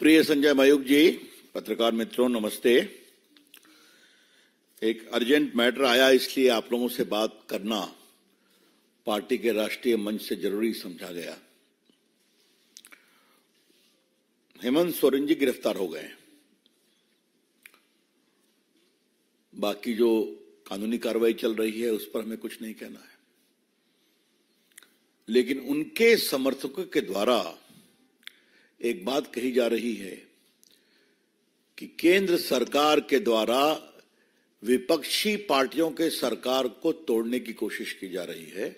प्रिय संजय मयूख जी पत्रकार मित्रों नमस्ते एक अर्जेंट मैटर आया इसलिए आप लोगों से बात करना पार्टी के राष्ट्रीय मंच से जरूरी समझा गया हेमंत सोरेन जी गिरफ्तार हो गए बाकी जो कानूनी कार्रवाई चल रही है उस पर हमें कुछ नहीं कहना है लेकिन उनके समर्थकों के द्वारा एक बात कही जा रही है कि केंद्र सरकार के द्वारा विपक्षी पार्टियों के सरकार को तोड़ने की कोशिश की जा रही है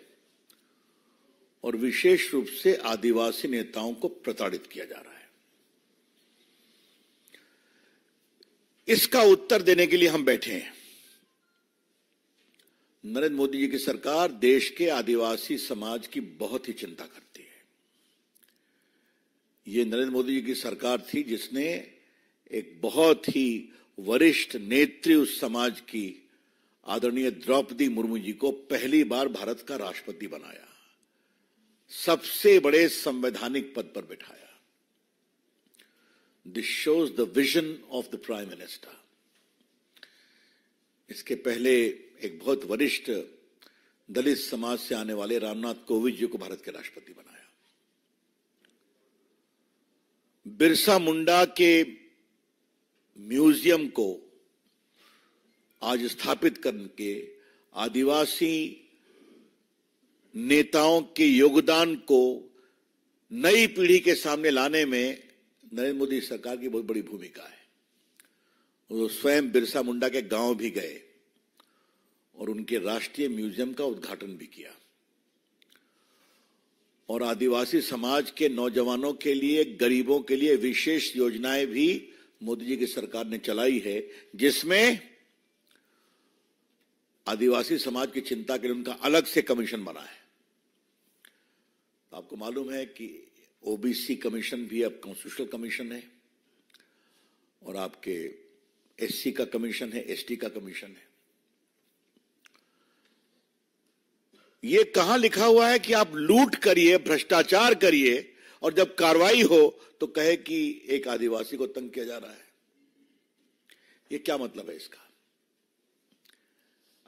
और विशेष रूप से आदिवासी नेताओं को प्रताड़ित किया जा रहा है इसका उत्तर देने के लिए हम बैठे हैं नरेंद्र मोदी जी की सरकार देश के आदिवासी समाज की बहुत ही चिंता करती ये नरेंद्र मोदी जी की सरकार थी जिसने एक बहुत ही वरिष्ठ नेत्री उस समाज की आदरणीय द्रौपदी मुर्मू जी को पहली बार भारत का राष्ट्रपति बनाया सबसे बड़े संवैधानिक पद पर बैठाया this shows the vision of the prime minister इसके पहले एक बहुत वरिष्ठ दलित समाज से आने वाले रामनाथ कोविंद जी को भारत के राष्ट्रपति बनाया बिरसा मुंडा के म्यूजियम को आज स्थापित करके आदिवासी नेताओं के योगदान को नई पीढ़ी के सामने लाने में नरेंद्र मोदी सरकार की बहुत बड़ी भूमिका है वो स्वयं बिरसा मुंडा के गांव भी गए और उनके राष्ट्रीय म्यूजियम का उद्घाटन भी किया और आदिवासी समाज के नौजवानों के लिए गरीबों के लिए विशेष योजनाएं भी मोदी जी की सरकार ने चलाई है जिसमें आदिवासी समाज की चिंता के लिए उनका अलग से कमीशन बना है तो आपको मालूम है कि ओबीसी कमीशन भी अब कॉन्स्टिट्यूशनल कमीशन है और आपके एससी का कमीशन है एसटी का कमीशन है ये कहा लिखा हुआ है कि आप लूट करिए भ्रष्टाचार करिए और जब कार्रवाई हो तो कहे कि एक आदिवासी को तंग किया जा रहा है ये क्या मतलब है इसका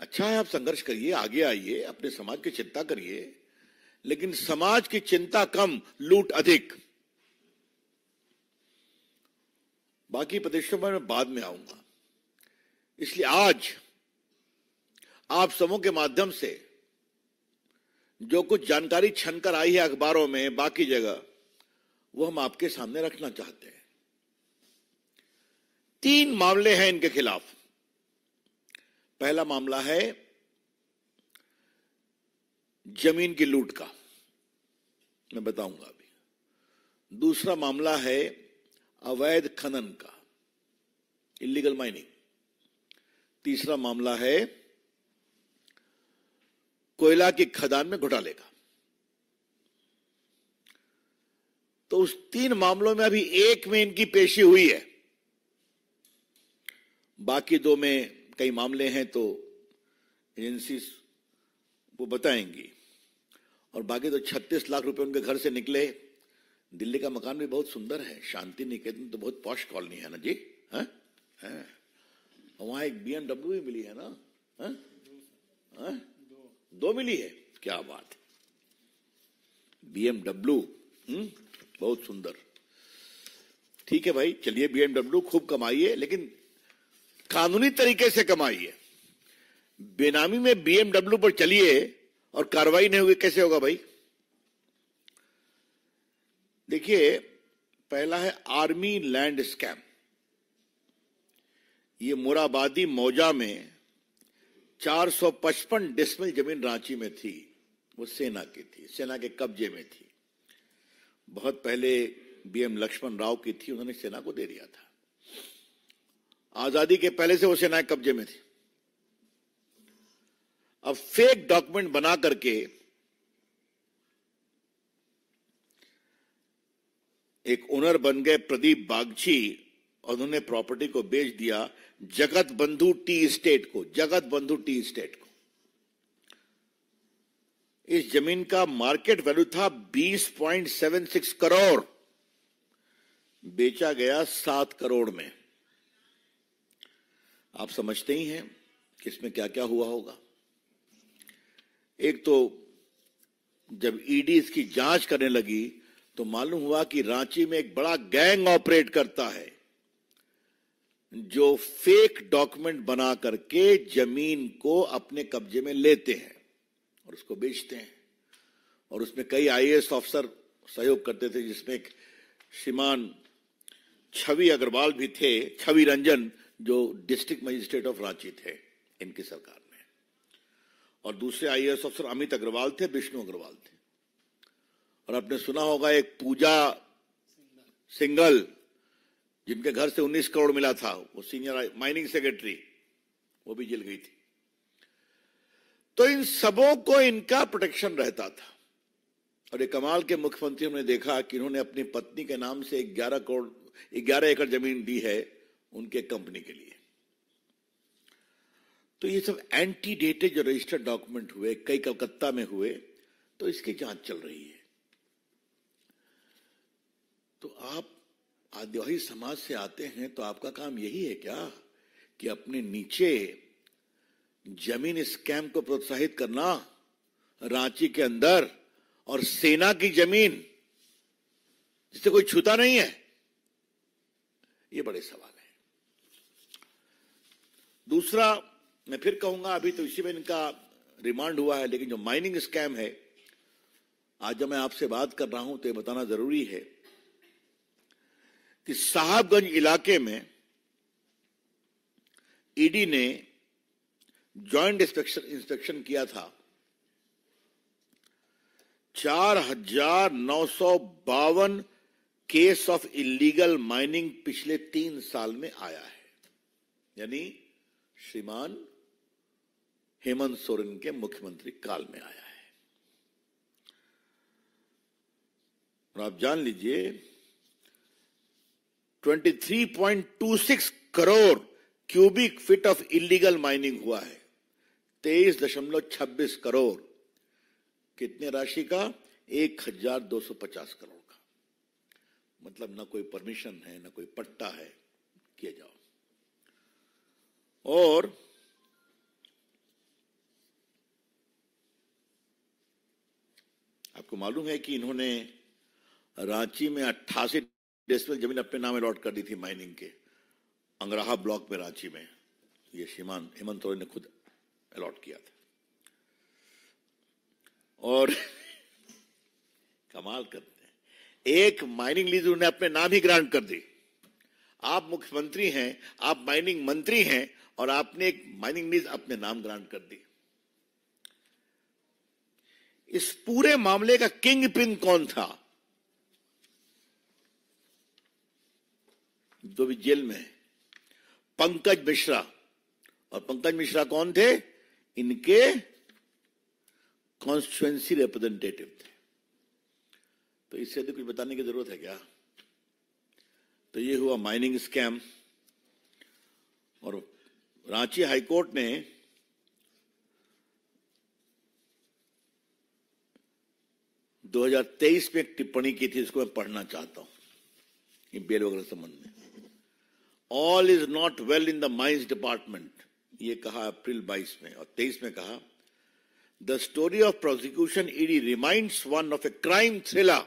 अच्छा है आप संघर्ष करिए आगे आइए अपने समाज की चिंता करिए लेकिन समाज की चिंता कम लूट अधिक बाकी प्रदेशों में मैं बाद में आऊंगा इसलिए आज आप समूह के माध्यम से जो कुछ जानकारी छनकर आई है अखबारों में बाकी जगह वो हम आपके सामने रखना चाहते हैं तीन मामले हैं इनके खिलाफ पहला मामला है जमीन की लूट का मैं बताऊंगा अभी दूसरा मामला है अवैध खनन का इलीगल माइनिंग तीसरा मामला है कोयला की खदान में घोटाले का तो उस तीन मामलों में अभी एक में इनकी पेशी हुई है बाकी दो में कई मामले हैं तो एजेंसी वो बताएंगी और बाकी तो 36 लाख रुपए उनके घर से निकले दिल्ली का मकान भी बहुत सुंदर है शांति निकेतन तो बहुत पॉश कॉलोनी है ना जी हैं हाँ? हाँ। वहां एक बीएमडब्ल्यू भी मिली है ना हैं हाँ? दो मिली है क्या बात है बीएमडब्ल्यू हम्म, बहुत सुंदर ठीक है भाई चलिए बीएमडब्ल्यू खूब कमाइए लेकिन कानूनी तरीके से कमाइए बेनामी में बीएमडब्ल्यू पर चलिए और कार्रवाई नहीं होगी कैसे होगा भाई देखिए पहला है आर्मी लैंड स्कैम ये मुराबादी मौजा में 455 डिसमिल जमीन रांची में थी वो सेना की थी सेना के कब्जे में थी बहुत पहले बीएम लक्ष्मण राव की थी उन्होंने सेना को दे दिया था आजादी के पहले से वो सेना के कब्जे में थी अब फेक डॉक्यूमेंट बना करके एक ओनर बन गए प्रदीप बागची और उन्होंने प्रॉपर्टी को बेच दिया जगत बंधु टी स्टेट को जगत बंधु टी स्टेट को इस जमीन का मार्केट वैल्यू था 20.76 करोड़ बेचा गया सात करोड़ में आप समझते ही हैं कि इसमें क्या क्या हुआ होगा एक तो जब ईडी e इसकी जांच करने लगी तो मालूम हुआ कि रांची में एक बड़ा गैंग ऑपरेट करता है जो फेक डॉक्यूमेंट बना करके जमीन को अपने कब्जे में लेते हैं और उसको बेचते हैं और उसमें कई आईएएस अफसर सहयोग करते थे जिसमें एक श्रीमान छवि अग्रवाल भी थे छवि रंजन जो डिस्ट्रिक्ट मजिस्ट्रेट ऑफ रांची थे इनकी सरकार में और दूसरे आईएएस अफसर अमित अग्रवाल थे विष्णु अग्रवाल थे और आपने सुना होगा एक पूजा सिंगल जिनके घर से 19 करोड़ मिला था वो सीनियर माइनिंग सेक्रेटरी वो भी जेल गई थी तो इन सबों को इनका प्रोटेक्शन रहता था और ये कमाल के मुख्यमंत्री ने देखा कि इन्होंने अपनी पत्नी के नाम से ग्यारह करोड़ ग्यारह एकड़ जमीन दी है उनके कंपनी के लिए तो ये सब एंटी डेटेड जो रजिस्टर्ड डॉक्यूमेंट हुए कई कलकत्ता में हुए तो इसकी जांच चल रही है तो आप आदिवासी समाज से आते हैं तो आपका काम यही है क्या कि अपने नीचे जमीन स्कैम को प्रोत्साहित करना रांची के अंदर और सेना की जमीन जिसे कोई छूता नहीं है ये बड़े सवाल है दूसरा मैं फिर कहूंगा अभी तो इसी में इनका रिमांड हुआ है लेकिन जो माइनिंग स्कैम है आज जब मैं आपसे बात कर रहा हूं तो ये बताना जरूरी है कि साहबगंज इलाके में ईडी e ने जॉइंट इंस्पेक्शन इंस्पेक्शन किया था चार हजार नौ सौ बावन केस ऑफ इलीगल माइनिंग पिछले तीन साल में आया है यानी श्रीमान हेमंत सोरेन के मुख्यमंत्री काल में आया है और आप जान लीजिए 23.26 crore cubic feet of illegal mining हुआ है तेईस दशमलव छब्बीस करोड़ कितने राशि का एक हजार दो सौ पचास करोड़ का मतलब ना कोई परमिशन है ना कोई पट्टा है किए जाओ और आपको मालूम है कि इन्होंने रांची में अट्ठासी डेस्पेल जमीन अपने नाम अलॉट कर दी थी माइनिंग के अंग्राहा ब्लॉक में रांची में ये श्रीमान हेमंत सोरेन ने खुद अलॉट किया था और कमाल करते हैं एक माइनिंग लीज उन्हें अपने नाम ही ग्रांट कर दी आप मुख्यमंत्री हैं आप माइनिंग मंत्री हैं और आपने एक माइनिंग लीज अपने नाम ग्रांट कर दी इस पूरे मामले का किंग पिन कौन था जो भी जेल में है पंकज मिश्रा और पंकज मिश्रा कौन थे इनके कॉन्स्टिट्युएंसी रिप्रेजेंटेटिव थे तो इससे अधिक कुछ बताने की जरूरत है क्या तो ये हुआ माइनिंग स्कैम और रांची हाईकोर्ट ने दो हजार तेईस में एक टिप्पणी की थी इसको मैं पढ़ना चाहता हूं बेल वगैरह संबंध में all is not well in the mines department ये कहा अप्रैल 22 में और 23 में कहा the story of prosecution ED reminds one of a crime thriller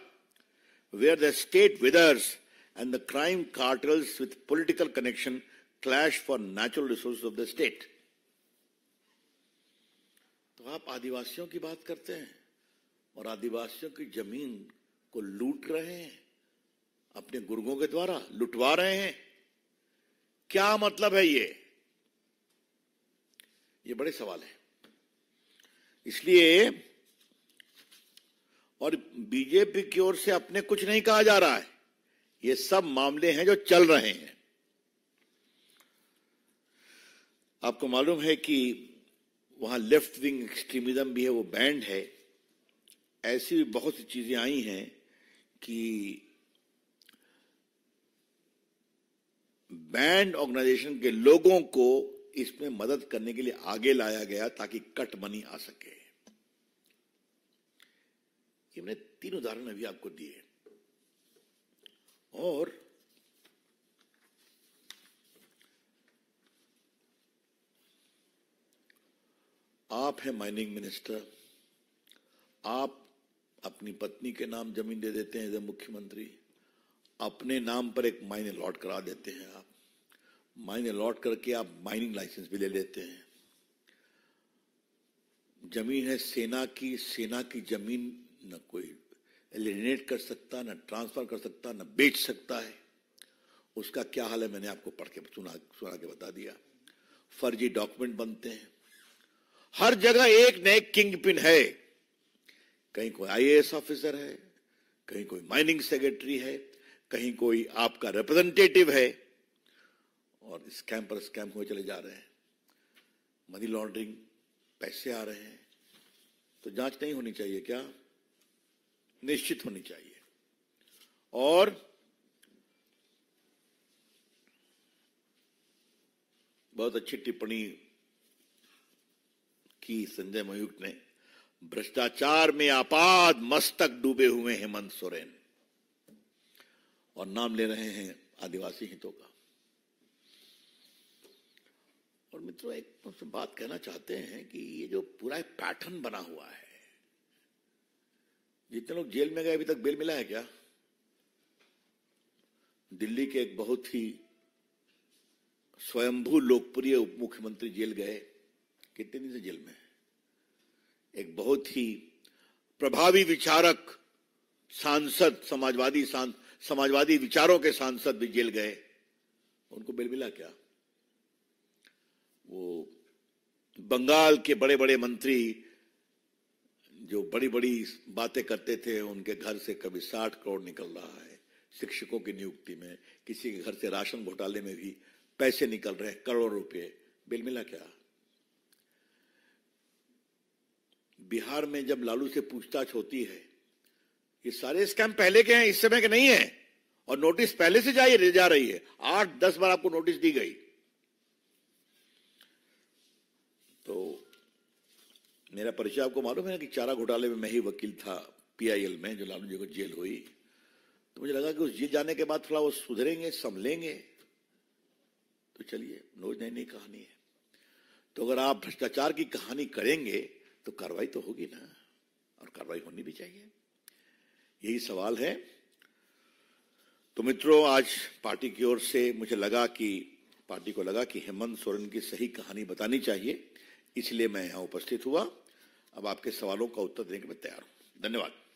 where the state withers and the crime cartels with political connection clash for natural resource of the state तो आप आदिवासियों की बात करते हैं और आदिवासियों की जमीन को लूट रहे हैं अपने गुर्गों के द्वारा लुटवा रहे हैं क्या मतलब है ये ये बड़े सवाल है इसलिए और बीजेपी की ओर से अपने कुछ नहीं कहा जा रहा है ये सब मामले हैं जो चल रहे हैं आपको मालूम है कि वहां लेफ्ट विंग एक्सट्रीमिज्म भी है वो बैंड है ऐसी भी बहुत सी चीजें आई हैं कि बैंड ऑर्गेनाइजेशन के लोगों को इसमें मदद करने के लिए आगे लाया गया ताकि कट मनी आ सके ये मैंने तीन उदाहरण अभी आपको दिए और आप हैं माइनिंग मिनिस्टर आप अपनी पत्नी के नाम जमीन दे देते हैं एज मुख्यमंत्री अपने नाम पर एक माइन अलॉट करा देते हैं आप माइन अलॉट करके आप माइनिंग लाइसेंस भी ले लेते हैं जमीन है सेना की सेना की जमीन न कोई एलिनेट कर सकता न ट्रांसफर कर सकता न बेच सकता है उसका क्या हाल है मैंने आपको पढ़ के सुना सुना के बता दिया फर्जी डॉक्यूमेंट बनते हैं हर जगह एक न एक किंग पिन है कहीं कोई आईएएस ऑफिसर है कहीं कोई माइनिंग सेक्रेटरी है कहीं कोई आपका रिप्रेजेंटेटिव है और स्कैम पर स्कैम हुए चले जा रहे हैं मनी लॉन्ड्रिंग पैसे आ रहे हैं तो जांच नहीं होनी चाहिए क्या निश्चित होनी चाहिए और बहुत अच्छी टिप्पणी की संजय मयूख ने भ्रष्टाचार में आपाद मस्तक डूबे हुए हेमंत सोरेन और नाम ले रहे हैं आदिवासी हितों का और मित्रों एक मुझसे बात कहना चाहते हैं कि ये जो पूरा पैटर्न बना हुआ है जितने लोग जेल में गए अभी तक बेल मिला है क्या दिल्ली के एक बहुत ही स्वयंभू लोकप्रिय उप मुख्यमंत्री जेल गए कितने दिन से जेल में एक बहुत ही प्रभावी विचारक सांसद समाजवादी सांसद समाजवादी विचारों के सांसद भी जेल गए उनको बिल मिला क्या वो बंगाल के बड़े बड़े मंत्री जो बड़ी बड़ी बातें करते थे उनके घर से कभी साठ करोड़ निकल रहा है शिक्षकों की नियुक्ति में किसी के घर से राशन घोटाले में भी पैसे निकल रहे हैं करोड़ों रुपए बिल मिला क्या बिहार में जब लालू से पूछताछ होती है ये सारे स्कैम पहले के हैं इस समय के नहीं है और नोटिस पहले से जा रही है आठ दस बार आपको नोटिस दी गई तो मेरा परिचय आपको मालूम है कि चारा घोटाले में मैं ही वकील था पीआईएल में जो लालू जी को जेल हुई तो मुझे लगा कि उस जेल जाने के बाद थोड़ा वो सुधरेंगे संभलेंगे तो चलिए नोज नई नई कहानी है तो अगर आप भ्रष्टाचार की कहानी करेंगे तो कार्रवाई तो होगी ना और कार्रवाई होनी भी चाहिए यही सवाल है तो मित्रों आज पार्टी की ओर से मुझे लगा कि पार्टी को लगा कि हेमंत सोरेन की सही कहानी बतानी चाहिए इसलिए मैं यहां उपस्थित हुआ अब आपके सवालों का उत्तर देने के लिए तैयार हूं धन्यवाद